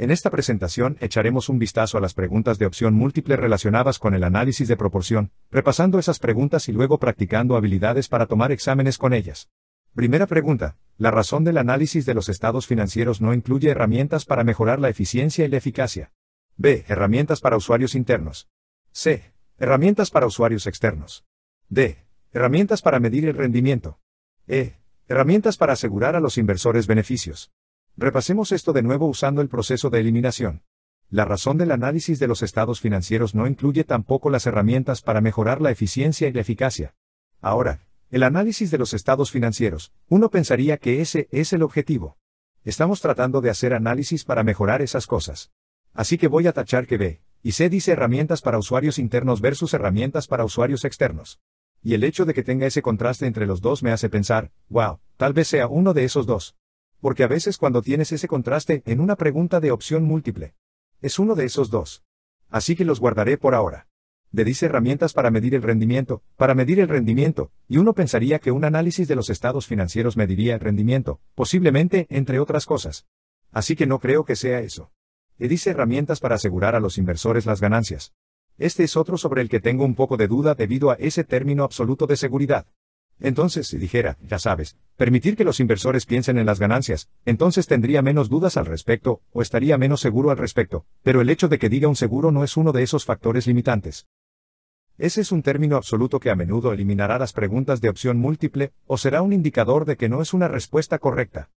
En esta presentación echaremos un vistazo a las preguntas de opción múltiple relacionadas con el análisis de proporción, repasando esas preguntas y luego practicando habilidades para tomar exámenes con ellas. Primera pregunta. La razón del análisis de los estados financieros no incluye herramientas para mejorar la eficiencia y la eficacia. B. Herramientas para usuarios internos. C. Herramientas para usuarios externos. D. Herramientas para medir el rendimiento. E. Herramientas para asegurar a los inversores beneficios. Repasemos esto de nuevo usando el proceso de eliminación. La razón del análisis de los estados financieros no incluye tampoco las herramientas para mejorar la eficiencia y la eficacia. Ahora, el análisis de los estados financieros, uno pensaría que ese es el objetivo. Estamos tratando de hacer análisis para mejorar esas cosas. Así que voy a tachar que B, y C dice herramientas para usuarios internos versus herramientas para usuarios externos. Y el hecho de que tenga ese contraste entre los dos me hace pensar, wow, tal vez sea uno de esos dos porque a veces cuando tienes ese contraste en una pregunta de opción múltiple, es uno de esos dos. Así que los guardaré por ahora. Le dice herramientas para medir el rendimiento, para medir el rendimiento, y uno pensaría que un análisis de los estados financieros mediría el rendimiento, posiblemente, entre otras cosas. Así que no creo que sea eso. Le dice herramientas para asegurar a los inversores las ganancias. Este es otro sobre el que tengo un poco de duda debido a ese término absoluto de seguridad. Entonces, si dijera, ya sabes, permitir que los inversores piensen en las ganancias, entonces tendría menos dudas al respecto, o estaría menos seguro al respecto, pero el hecho de que diga un seguro no es uno de esos factores limitantes. Ese es un término absoluto que a menudo eliminará las preguntas de opción múltiple, o será un indicador de que no es una respuesta correcta.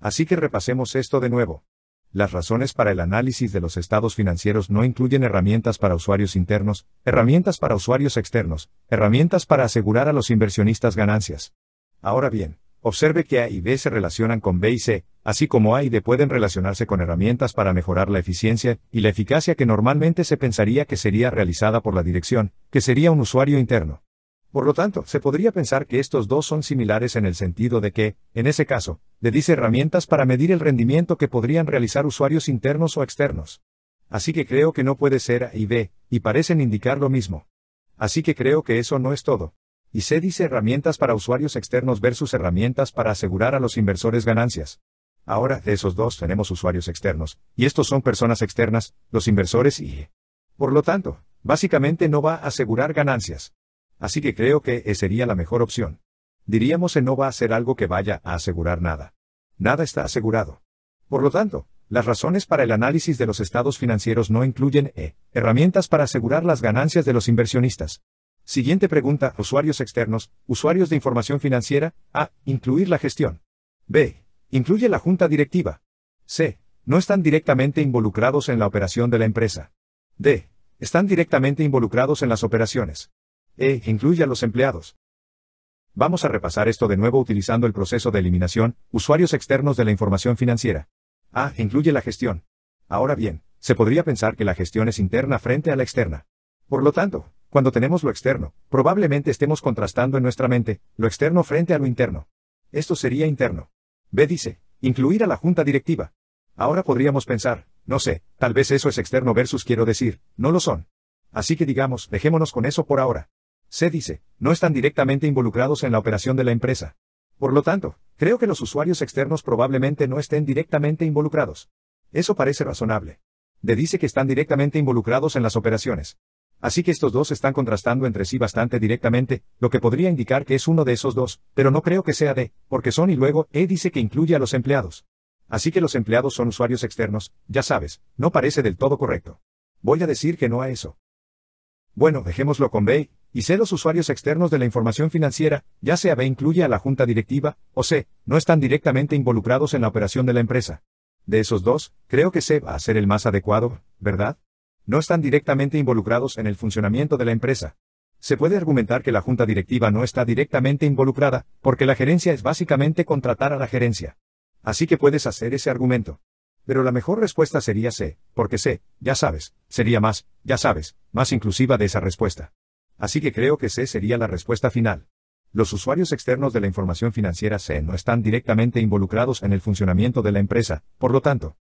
Así que repasemos esto de nuevo. Las razones para el análisis de los estados financieros no incluyen herramientas para usuarios internos, herramientas para usuarios externos, herramientas para asegurar a los inversionistas ganancias. Ahora bien, observe que A y B se relacionan con B y C, así como A y D pueden relacionarse con herramientas para mejorar la eficiencia y la eficacia que normalmente se pensaría que sería realizada por la dirección, que sería un usuario interno. Por lo tanto, se podría pensar que estos dos son similares en el sentido de que, en ese caso, le dice herramientas para medir el rendimiento que podrían realizar usuarios internos o externos. Así que creo que no puede ser A y B, y parecen indicar lo mismo. Así que creo que eso no es todo. Y C dice herramientas para usuarios externos versus herramientas para asegurar a los inversores ganancias. Ahora, de esos dos tenemos usuarios externos, y estos son personas externas, los inversores y... E. Por lo tanto, básicamente no va a asegurar ganancias. Así que creo que eh, sería la mejor opción. Diríamos que eh, no va a ser algo que vaya a asegurar nada. Nada está asegurado. Por lo tanto, las razones para el análisis de los estados financieros no incluyen e. herramientas para asegurar las ganancias de los inversionistas. Siguiente pregunta, usuarios externos, usuarios de información financiera, a. incluir la gestión. b. incluye la junta directiva. c. no están directamente involucrados en la operación de la empresa. d. están directamente involucrados en las operaciones e incluye a los empleados. Vamos a repasar esto de nuevo utilizando el proceso de eliminación, usuarios externos de la información financiera. A. Incluye la gestión. Ahora bien, se podría pensar que la gestión es interna frente a la externa. Por lo tanto, cuando tenemos lo externo, probablemente estemos contrastando en nuestra mente, lo externo frente a lo interno. Esto sería interno. B dice, incluir a la junta directiva. Ahora podríamos pensar, no sé, tal vez eso es externo versus quiero decir, no lo son. Así que digamos, dejémonos con eso por ahora se dice, no están directamente involucrados en la operación de la empresa. Por lo tanto, creo que los usuarios externos probablemente no estén directamente involucrados. Eso parece razonable. D dice que están directamente involucrados en las operaciones. Así que estos dos están contrastando entre sí bastante directamente, lo que podría indicar que es uno de esos dos, pero no creo que sea D, porque son y luego E dice que incluye a los empleados. Así que los empleados son usuarios externos, ya sabes, no parece del todo correcto. Voy a decir que no a eso. Bueno, dejémoslo con B, y C. Los usuarios externos de la información financiera, ya sea B. Incluye a la junta directiva, o C. No están directamente involucrados en la operación de la empresa. De esos dos, creo que C va a ser el más adecuado, ¿verdad? No están directamente involucrados en el funcionamiento de la empresa. Se puede argumentar que la junta directiva no está directamente involucrada, porque la gerencia es básicamente contratar a la gerencia. Así que puedes hacer ese argumento. Pero la mejor respuesta sería C, porque C, ya sabes, sería más, ya sabes, más inclusiva de esa respuesta. Así que creo que C sería la respuesta final. Los usuarios externos de la información financiera C no están directamente involucrados en el funcionamiento de la empresa, por lo tanto,